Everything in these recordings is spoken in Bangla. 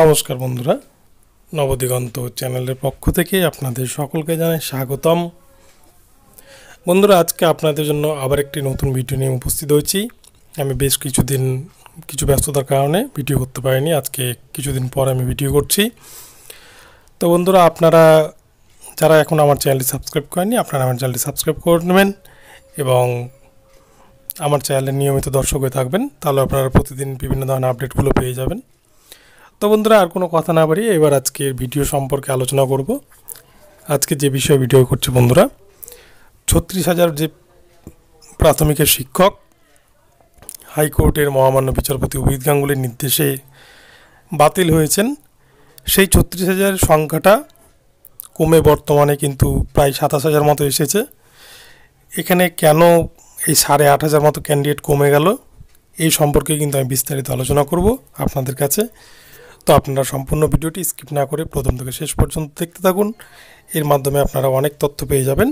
নমস্কার বন্ধুরা নবদিগন্ত চ্যানেলের পক্ষ থেকে আপনাদের সকলকে জানাই স্বাগতম বন্ধুরা আজকে আপনাদের জন্য আবার একটি নতুন ভিডিও নিয়ে উপস্থিত হয়েছি আমি বেশ কিছুদিন কিছু ব্যস্ততার কারণে ভিডিও করতে পারিনি আজকে কিছুদিন পর আমি ভিডিও করছি তো বন্ধুরা আপনারা যারা এখন আমার চ্যানেলটি সাবস্ক্রাইব করেনি আপনারা আমার চ্যানেলটি সাবস্ক্রাইব করে নেবেন এবং আমার চ্যানেলে নিয়মিত দর্শক হয়ে থাকবেন তাহলে আপনারা প্রতিদিন বিভিন্ন ধরনের আপডেটগুলো পেয়ে যাবেন তো বন্ধুরা আর কোনো কথা না বাড়িয়ে এবার আজকের ভিডিও সম্পর্কে আলোচনা করব আজকে যে বিষয়ে ভিডিও করছি বন্ধুরা ছত্রিশ হাজার যে প্রাথমিকের শিক্ষক হাইকোর্টের মহামান্য বিচারপতি অভিজিৎ গাঙ্গুলির নির্দেশে বাতিল হয়েছেন সেই ছত্রিশ হাজার সংখ্যাটা কমে বর্তমানে কিন্তু প্রায় সাতাশ হাজার মতো এসেছে এখানে কেন এই সাড়ে আট হাজার মতো ক্যান্ডিডেট কমে গেল এই সম্পর্কে কিন্তু আমি বিস্তারিত আলোচনা করব আপনাদের কাছে তো আপনারা সম্পূর্ণ ভিডিওটি স্কিপ না করে প্রথম থেকে শেষ পর্যন্ত দেখতে থাকুন এর মাধ্যমে আপনারা অনেক তথ্য পেয়ে যাবেন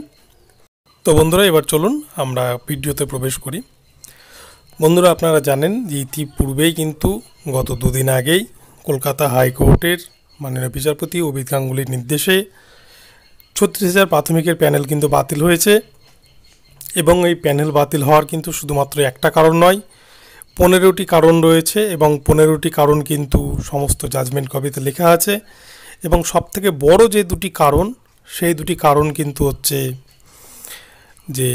তো বন্ধুরা এবার চলুন আমরা ভিডিওতে প্রবেশ করি বন্ধুরা আপনারা জানেন যে ইতিপূর্বেই কিন্তু গত দুদিন আগেই কলকাতা হাইকোর্টের মাননীয় বিচারপতি অভিত গাঙ্গুলির নির্দেশে ছত্রিশ হাজার প্রাথমিকের প্যানেল কিন্তু বাতিল হয়েছে এবং এই প্যানেল বাতিল হওয়ার কিন্তু শুধুমাত্র একটা কারণ নয় পনেরোটি কারণ রয়েছে এবং পনেরোটি কারণ কিন্তু সমস্ত জাজমেন্ট কপিতে লেখা আছে এবং সব থেকে বড় যে দুটি কারণ সেই দুটি কারণ কিন্তু হচ্ছে যে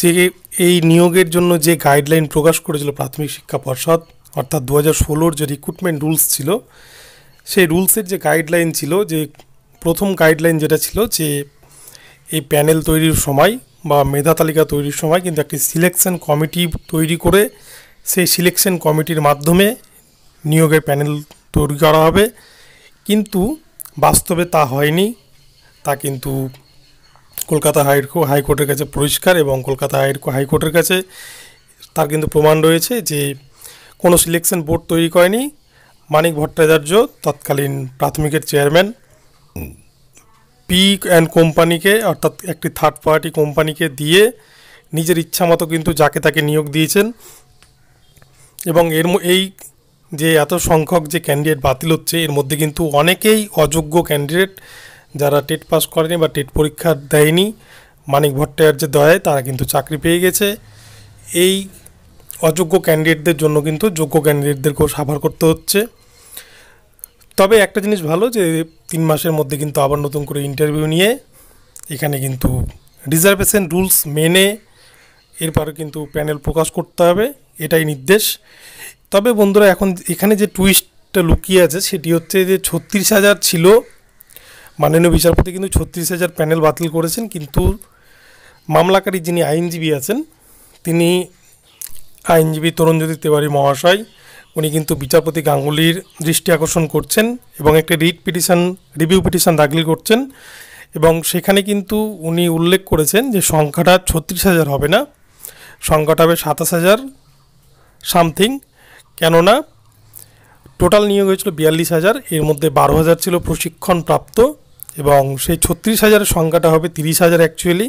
যে এই নিয়োগের জন্য যে গাইডলাইন প্রকাশ করেছিল প্রাথমিক শিক্ষা পর্ষদ অর্থাৎ দু হাজার ষোলোর যে রিক্রুটমেন্ট রুলস ছিল সেই রুলসের যে গাইডলাইন ছিল যে প্রথম গাইডলাইন যেটা ছিল যে এই প্যানেল তৈরির সময় বা মেধা তালিকা তৈরির সময় কিন্তু একটি সিলেকশন কমিটি তৈরি করে সেই সিলেকশন কমিটির মাধ্যমে নিয়োগের প্যানেল তৈরি করা হবে কিন্তু বাস্তবে তা হয়নি তা কিন্তু কলকাতা হাই হাইকোর্টের কাছে পরিষ্কার এবং কলকাতা হাইকোর্টের কাছে তার কিন্তু প্রমাণ রয়েছে যে কোনো সিলেকশন বোর্ড তৈরি করেনি মানিক ভট্টাচার্য তৎকালীন প্রাথমিকের চেয়ারম্যান পি অ্যান্ড কোম্পানিকে অর্থাৎ একটি থার্ড পার্টি কোম্পানিকে দিয়ে নিজের ইচ্ছা মতো কিন্তু যাকে তাকে নিয়োগ দিয়েছেন এবং এর এই যে এত সংখ্যক যে ক্যান্ডিডেট বাতিল হচ্ছে এর মধ্যে কিন্তু অনেকেই অযোগ্য ক্যান্ডিডেট যারা টেট পাস করেনি বা টেট পরীক্ষা দেয়নি মানিক ভট্টাচার্যের দয়ায় তারা কিন্তু চাকরি পেয়ে গেছে এই অযোগ্য ক্যান্ডিডেটদের জন্য কিন্তু যোগ্য ক্যান্ডিডেটদেরকেও সাফার করতে হচ্ছে তবে একটা জিনিস ভালো যে তিন মাসের মধ্যে কিন্তু আবার নতুন করে ইন্টারভিউ নিয়ে এখানে কিন্তু রিজার্ভেশন রুলস মেনে এরপরে কিন্তু প্যানেল প্রকাশ করতে হবে এটাই নির্দেশ তবে বন্ধুরা এখন এখানে যে টুইস্টটা লুকিয়ে আছে সেটি হচ্ছে যে ছত্রিশ হাজার ছিল মাননীয় বিচারপতি কিন্তু ছত্রিশ হাজার প্যানেল বাতিল করেছেন কিন্তু মামলাকারী যিনি আইনজীবী আছেন তিনি আইনজীবী তরুণজ্যোতি তিওয়ারি মহাশয় উনি কিন্তু বিচারপতি গাঙ্গুলির দৃষ্টি আকর্ষণ করছেন এবং একটি রিট পিটিশন রিভিউ পিটিশন দাখিল করছেন এবং সেখানে কিন্তু উনি উল্লেখ করেছেন যে সংখ্যাটা ছত্রিশ হাজার হবে না সংখ্যাটা হবে সাতাশ হাজার সামথিং কেননা টোটাল নিয়োগ হয়েছিল বিয়াল্লিশ হাজার এর মধ্যে বারো হাজার ছিল প্রশিক্ষণপ্রাপ্ত এবং সেই ছত্রিশ হাজারের সংখ্যাটা হবে তিরিশ হাজার অ্যাকচুয়ালি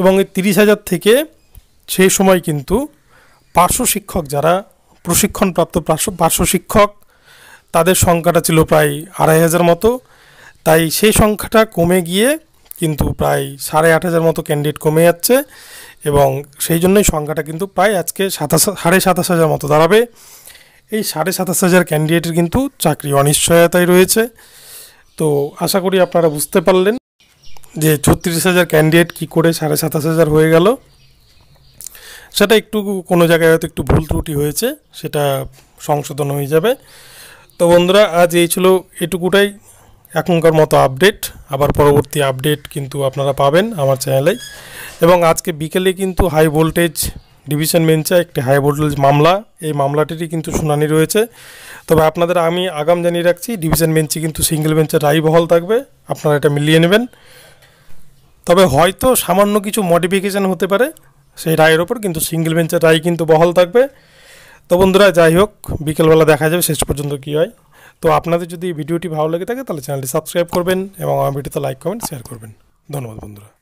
এবং এই তিরিশ হাজার থেকে সেই সময় কিন্তু পার্শ্ব শিক্ষক যারা প্রশিক্ষণপ্রাপ্ত পার্শ্ব শিক্ষক তাদের সংখ্যাটা ছিল প্রায় আড়াই হাজার মতো তাই সেই সংখ্যাটা কমে গিয়ে কিন্তু প্রায় সাড়ে আট হাজার মতো ক্যান্ডিডেট কমে যাচ্ছে এবং সেই জন্যই সংখ্যাটা কিন্তু প্রায় আজকে সাতাশ সাড়ে সাতাশ হাজার মতো দাঁড়াবে এই সাড়ে সাতাশ হাজার ক্যান্ডিডেটের কিন্তু চাকরি অনিশ্চয়তায় রয়েছে তো আশা করি আপনারা বুঝতে পারলেন যে ছত্রিশ হাজার ক্যান্ডিডেট কী করে সাড়ে সাতাশ হাজার হয়ে গেল সেটা একটু কোনো জায়গায় হয়তো একটু ভুল ত্রুটি হয়েছে সেটা সংশোধন হয়ে যাবে তো বন্ধুরা আজ এই ছিল এটুকুটাই এখনকার মতো আপডেট আবার পরবর্তী আপডেট কিন্তু আপনারা পাবেন আমার চ্যানেলে এবং আজকে বিকেলে কিন্তু হাই ভোল্টেজ ডিভিশন বেঞ্চে একটি হাই ভোল্টেজ মামলা এই মামলাটিরই কিন্তু শুনানি রয়েছে তবে আপনাদের আমি আগাম জানিয়ে রাখছি ডিভিশন বেঞ্চে কিন্তু সিঙ্গেল বেঞ্চে রায় বহল থাকবে আপনারা এটা মিলিয়ে নেবেন তবে হয়তো সামান্য কিছু মডিফিকেশান হতে পারে সেই রায়ের ওপর কিন্তু সিঙ্গেল বেঞ্চের রায় কিন্তু বহাল থাকবে তো বন্ধুরা যাই হোক বিকেলবেলা দেখা যাবে শেষ পর্যন্ত কী হয় তো আপনাদের যদি ভিডিওটি ভালো লেগে থাকে তাহলে চ্যানেলটি সাবস্ক্রাইব করবেন এবং আমার ভিডিওতে লাইক কমেন্ট শেয়ার করবেন ধন্যবাদ বন্ধুরা